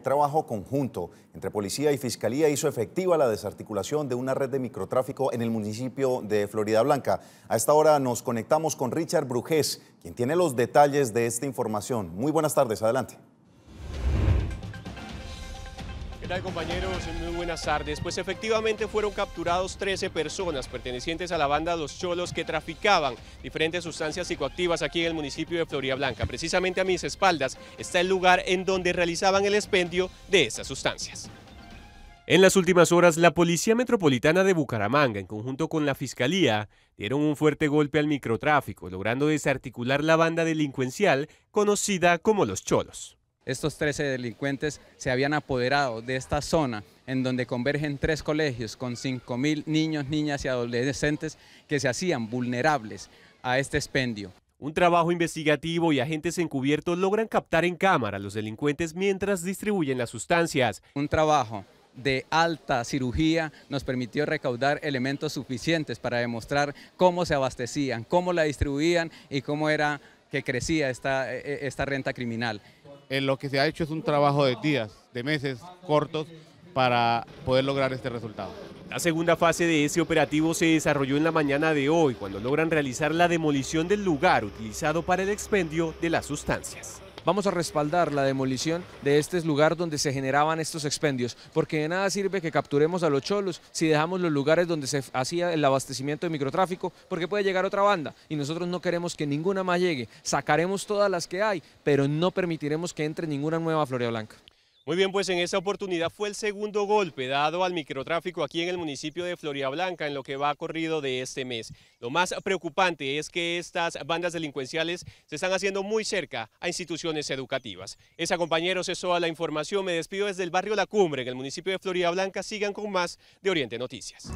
trabajo conjunto entre policía y fiscalía hizo efectiva la desarticulación de una red de microtráfico en el municipio de Florida Blanca. A esta hora nos conectamos con Richard Brujés, quien tiene los detalles de esta información. Muy buenas tardes, adelante. compañeros? Muy buenas tardes. Pues efectivamente fueron capturados 13 personas pertenecientes a la banda Los Cholos que traficaban diferentes sustancias psicoactivas aquí en el municipio de Floría Blanca. Precisamente a mis espaldas está el lugar en donde realizaban el expendio de esas sustancias. En las últimas horas, la Policía Metropolitana de Bucaramanga, en conjunto con la Fiscalía, dieron un fuerte golpe al microtráfico, logrando desarticular la banda delincuencial conocida como Los Cholos. Estos 13 delincuentes se habían apoderado de esta zona en donde convergen tres colegios con 5.000 niños, niñas y adolescentes que se hacían vulnerables a este expendio. Un trabajo investigativo y agentes encubiertos logran captar en cámara a los delincuentes mientras distribuyen las sustancias. Un trabajo de alta cirugía nos permitió recaudar elementos suficientes para demostrar cómo se abastecían, cómo la distribuían y cómo era que crecía esta, e, e, esta renta criminal lo que se ha hecho es un trabajo de días, de meses cortos para poder lograr este resultado. La segunda fase de ese operativo se desarrolló en la mañana de hoy, cuando logran realizar la demolición del lugar utilizado para el expendio de las sustancias vamos a respaldar la demolición de este lugar donde se generaban estos expendios, porque de nada sirve que capturemos a los cholos si dejamos los lugares donde se hacía el abastecimiento de microtráfico, porque puede llegar otra banda y nosotros no queremos que ninguna más llegue. Sacaremos todas las que hay, pero no permitiremos que entre ninguna nueva Floria Blanca. Muy bien, pues en esta oportunidad fue el segundo golpe dado al microtráfico aquí en el municipio de Florida Blanca en lo que va corrido de este mes. Lo más preocupante es que estas bandas delincuenciales se están haciendo muy cerca a instituciones educativas. Esa, compañeros, es a la información. Me despido desde el barrio La Cumbre, en el municipio de Florida Blanca. Sigan con más de Oriente Noticias.